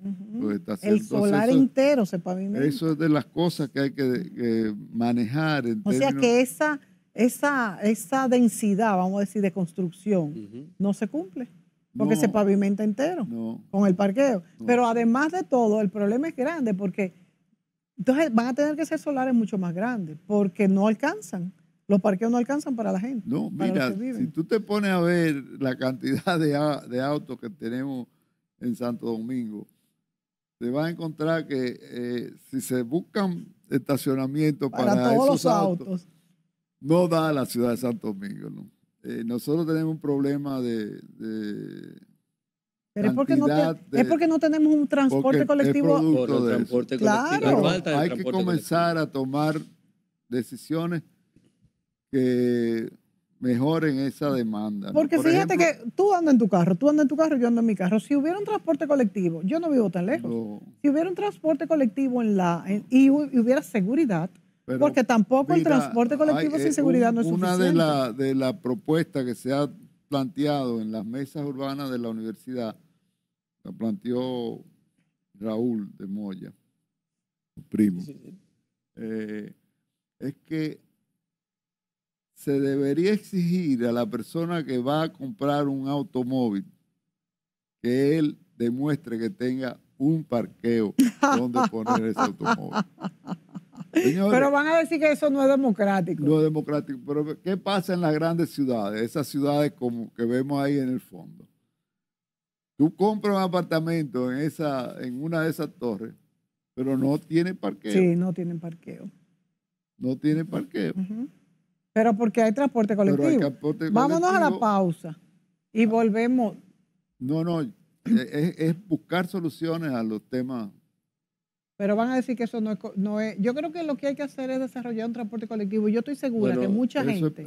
El solar
entero se pavimenta. Eso
es de las cosas que hay que, manejar. o sea que
esa, esa, esa densidad, vamos a decir, de construcción, no se cumple porque se pavimenta entero con el parqueo. Pero además de todo, el problema es grande porque entonces van a tener que ser solares mucho más grandes porque no alcanzan. Los parqueos no alcanzan para la gente. No, mira,
si tú te pones a ver la cantidad de, autos que tenemos en Santo Domingo, te vas a encontrar que eh, si se buscan estacionamientos para, todos los autos, no da la ciudad de Santo Domingo. Eh, nosotros tenemos un problema de es porque,
no tenemos un transporte colectivo. claro.
hay que comenzar a tomar decisiones que mejoren esa demanda. Porque fíjate
que tú andas en tu carro, tú andas en tu carro, yo ando en mi carro. Si hubiera un transporte colectivo, yo no vivo tan lejos. Si hubiera un transporte colectivo en la y, hubiera seguridad, porque tampoco el transporte colectivo eh, sin seguridad no es una suficiente. Una
de las de la propuestas que se ha planteado en las mesas urbanas de la universidad la planteó Raúl de Moya, primo. Eh, es que se debería exigir a la persona que va a comprar un automóvil que él demuestre que tenga un parqueo donde poner ese automóvil. pero van a decir que eso no es democrático. No es democrático. Pero ¿qué pasa en las grandes ciudades? Esas ciudades como que vemos ahí en el fondo. Tú compras un apartamento en, esa, en una de esas torres, pero no tiene parqueo. Sí,
no tienen parqueo.
No tiene parqueo.
Pero porque hay transporte colectivo. Vámonos a la pausa
y volvemos. No, no, eh, eh, es buscar soluciones a los temas pero van a decir que eso no es, no es, Yo creo
que lo que hay que hacer es desarrollar un transporte colectivo. Yo estoy segura que mucha gente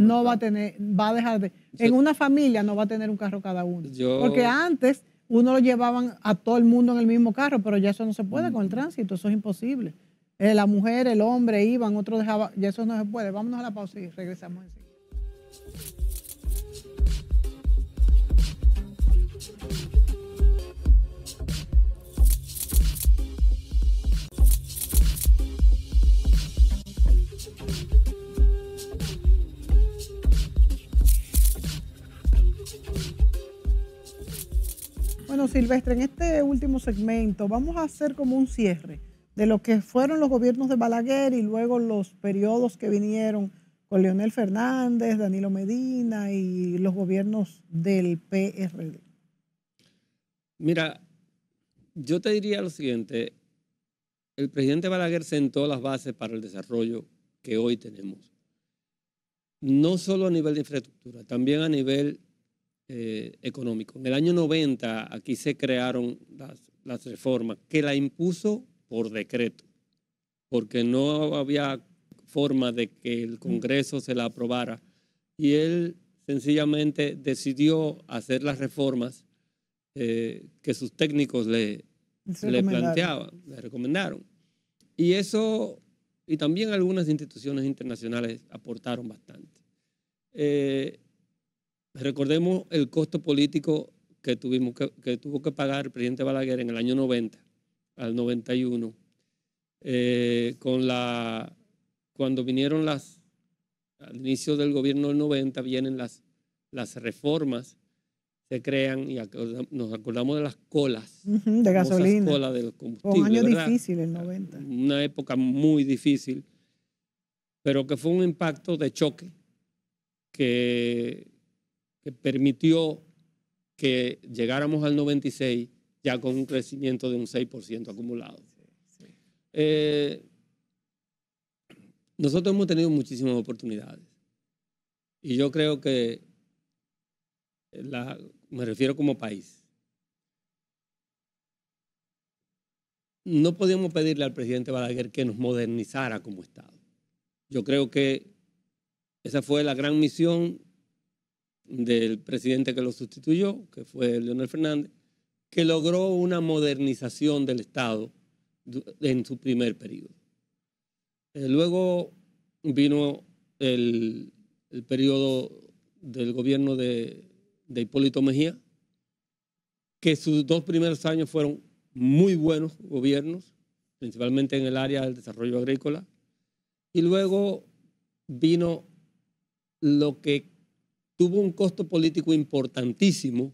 no va a tener, va a dejar de... en una familia no va a tener un carro cada uno. porque antes uno lo llevaban a todo el mundo en el mismo carro, pero ya eso no se puede con el mm. tránsito, eso es imposible. Eh, la mujer, el hombre iban, otro dejaba, ya eso no se puede. Vámonos a la pausa y regresamos enseguida. Bueno, Silvestre, en este último segmento vamos a hacer como un cierre de lo que fueron los gobiernos de Balaguer y luego los periodos que vinieron con Leonel Fernández, Danilo Medina y los gobiernos del PRD.
Mira, yo te diría lo siguiente, el presidente Balaguer sentó las bases para el desarrollo que hoy tenemos, no solo a nivel de infraestructura, también a nivel eh, económico. En el año 90 aquí se crearon las, reformas que la impuso por decreto, porque no había forma de que el Congreso se la aprobara. Y él sencillamente decidió hacer las reformas eh, que sus técnicos le,
le planteaban,
le recomendaron. Y eso, y también algunas instituciones internacionales aportaron bastante. Eh, Recordemos el costo político que, tuvimos que, tuvo que pagar el presidente Balaguer en el año 90 al 91, eh, con la, cuando vinieron las, al inicio del gobierno del 90, vienen las, las reformas, se crean y nos acordamos de las colas.
de gasolina.
Un año difícil el 90. Una época muy difícil, pero que fue un impacto de choque que permitió que llegáramos al 96 ya con un crecimiento de un 6% acumulado. Eh, nosotros hemos tenido muchísimas oportunidades y yo creo que, la, me refiero como país, no podíamos pedirle al presidente Balaguer que nos modernizara como Estado. Yo creo que esa fue la gran misión del presidente que lo sustituyó, que fue Leonel Fernández, que logró una modernización del Estado en su primer periodo. Eh, luego vino el, periodo del gobierno de, de Hipólito Mejía, que sus dos primeros años fueron muy buenos gobiernos, principalmente en el área del desarrollo agrícola. Y luego vino lo que tuvo un costo político importantísimo,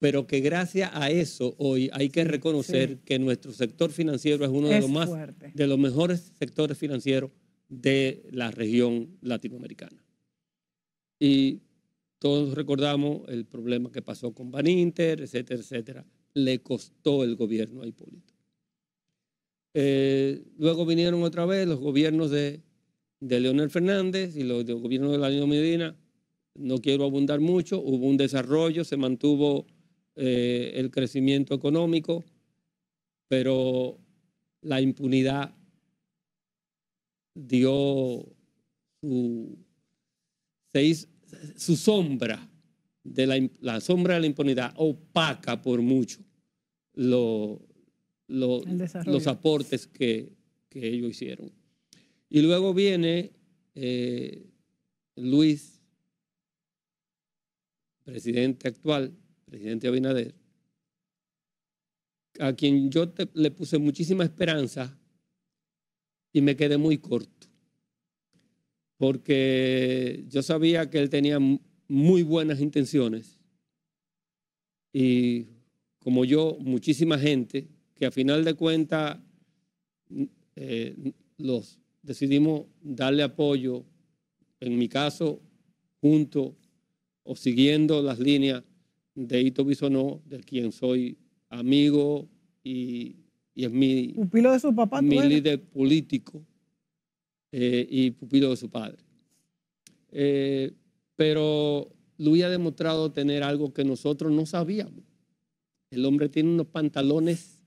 pero que gracias a eso hoy hay que reconocer que nuestro sector financiero es uno de los más de los mejores sectores financieros de la región latinoamericana. Y todos recordamos el problema que pasó con Baninter, etcétera, etcétera. Le costó el gobierno a Hipólito. Eh, luego vinieron otra vez los gobiernos de, Leonel Fernández y los del gobierno de Danilo Medina, no quiero abundar mucho, hubo un desarrollo, se mantuvo eh, el crecimiento económico, pero la impunidad dio su, sombra, de la, sombra de la impunidad opaca por mucho los aportes que, ellos hicieron. Y luego viene eh, Luis presidente actual, presidente Abinader, a quien yo le puse muchísima esperanza y me quedé muy corto, porque yo sabía que él tenía muy buenas intenciones y como yo, muchísima gente, que a final de cuentas eh, los decidimos darle apoyo, en mi caso, junto o siguiendo las líneas de Ito Bisonó, de quien soy amigo y, y es mi,
pupilo de su papá, mi líder
político eh, y pupilo de su padre. Eh, pero Luis ha demostrado tener algo que nosotros no sabíamos. El hombre tiene unos pantalones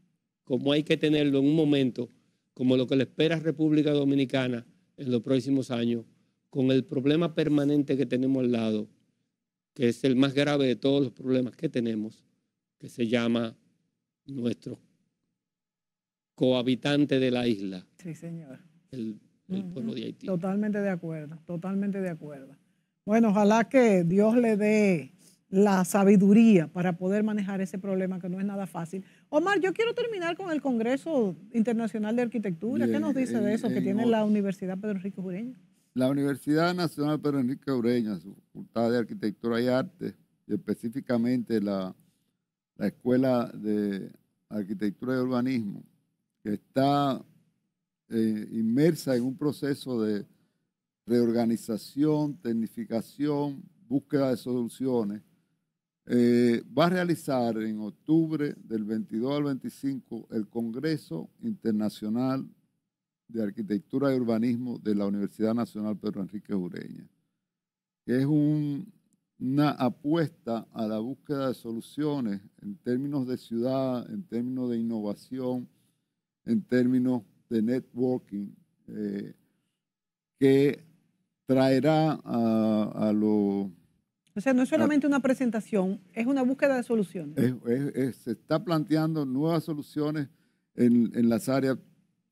como hay que tenerlo en un momento, como lo que le espera República Dominicana en los próximos años, con el problema permanente que tenemos al lado que es el más grave de todos los problemas que tenemos, que se llama nuestro cohabitante de la isla. Sí, señor. El, pueblo de Haití.
Totalmente de acuerdo, totalmente de acuerdo. Bueno, ojalá que Dios le dé la sabiduría para poder manejar ese problema que no es nada fácil. Omar, yo quiero terminar con el Congreso Internacional de Arquitectura. ¿Qué nos dice de eso que tiene la Universidad Pedro Rico Jureño?
La Universidad Nacional Pedro Enrique Ureña, su Facultad de Arquitectura y Arte, y específicamente la, Escuela de Arquitectura y Urbanismo, que está eh, inmersa en un proceso de reorganización, tecnificación, búsqueda de soluciones, eh, va a realizar en octubre del 22 al 25 el Congreso Internacional de Arquitectura y Urbanismo de la Universidad Nacional Pedro Enrique Jureña, es una apuesta a la búsqueda de soluciones en términos de ciudad, en términos de innovación, en términos de networking, eh, que traerá a, los
o sea, no es solamente una presentación, es una búsqueda de soluciones.
se está planteando nuevas soluciones en, en, las áreas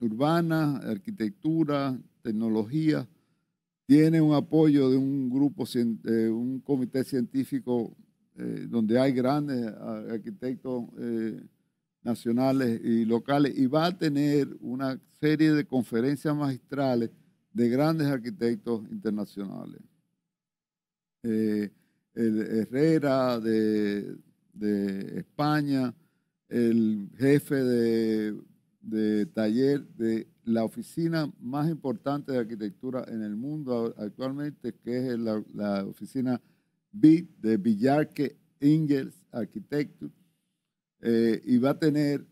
urbana, arquitectura, tecnología, tiene un apoyo de un grupo, eh, un comité científico eh, donde hay grandes arquitectos eh, nacionales y locales y va a tener una serie de conferencias magistrales de grandes arquitectos internacionales. el Herrera de España, el jefe de de taller de la oficina más importante de arquitectura en el mundo actualmente, que es la, oficina BIT de Villarque Ingers Architecture, eh, y va a tener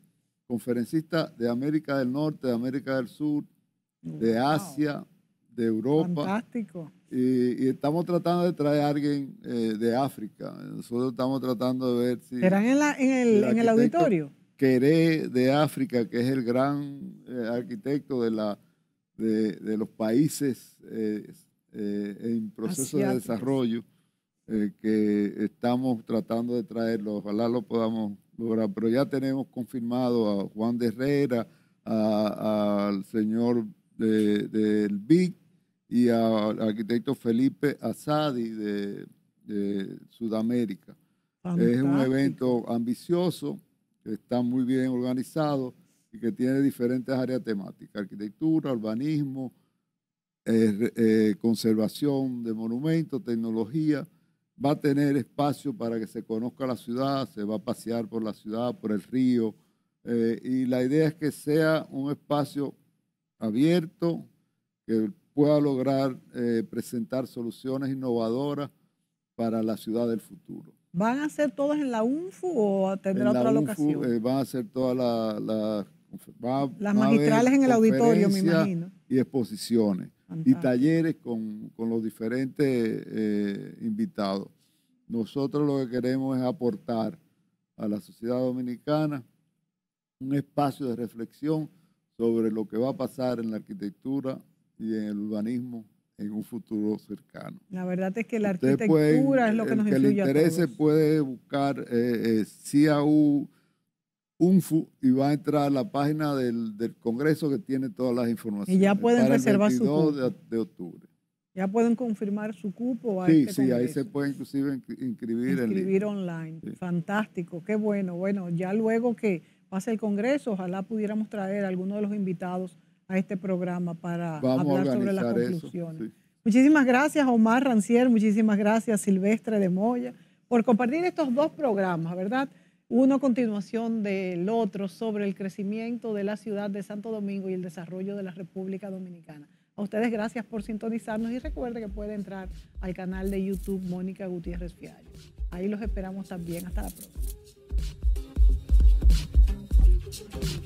conferencistas de América del Norte, de América del Sur, de Asia, de Europa.
Fantástico.
Y, estamos tratando de traer a alguien eh, de África. Nosotros estamos tratando de ver si... eran
en, en el auditorio?
Queré de África, que es el gran eh, arquitecto de, los países eh, eh, en proceso de desarrollo, que estamos tratando de traerlo. Ojalá lo podamos lograr, pero ya tenemos confirmado a Juan de Herrera, al señor del BIC y al arquitecto Felipe Asadi de, Sudamérica. Es un evento ambicioso que está muy bien organizado y que tiene diferentes áreas temáticas, arquitectura, urbanismo, eh, eh, conservación de monumentos, tecnología. Va a tener espacio para que se conozca la ciudad, se va a pasear por la ciudad, por el río. Eh, y la idea es que sea un espacio abierto, que pueda lograr presentar soluciones innovadoras para la ciudad del futuro.
¿Van a ser todas en la UNFU o tendrá en otra locación?
Eh, van a ser todas la, las magistrales en el auditorio, me imagino. Y exposiciones y talleres con, con los diferentes eh, invitados. Nosotros lo que queremos es aportar a la sociedad dominicana un espacio de reflexión sobre lo que va a pasar en la arquitectura y en el urbanismo en un futuro cercano.
La verdad es que la arquitectura es lo que nos influye. El que
le puede buscar eh, eh UNFU y va a entrar a la página del, Congreso que tiene todas las informaciones. Y ya pueden reservar su cupo. De, octubre.
Ya pueden confirmar su cupo. A sí, sí, ahí se
puede inclusive inscribir. Inscribir
online. Fantástico, qué bueno. Bueno, ya luego que pase el Congreso, ojalá pudiéramos traer a alguno de los invitados a este programa para hablar sobre las conclusiones. Muchísimas gracias, Omar Rancier, muchísimas gracias, Silvestre de Moya, por compartir estos dos programas, ¿verdad? Uno a continuación del otro sobre el crecimiento de la ciudad de Santo Domingo y el desarrollo de la República Dominicana. A ustedes gracias por sintonizarnos y recuerde que puede entrar al canal de YouTube Mónica Gutiérrez Fiallo. Ahí los esperamos también. Hasta la
próxima.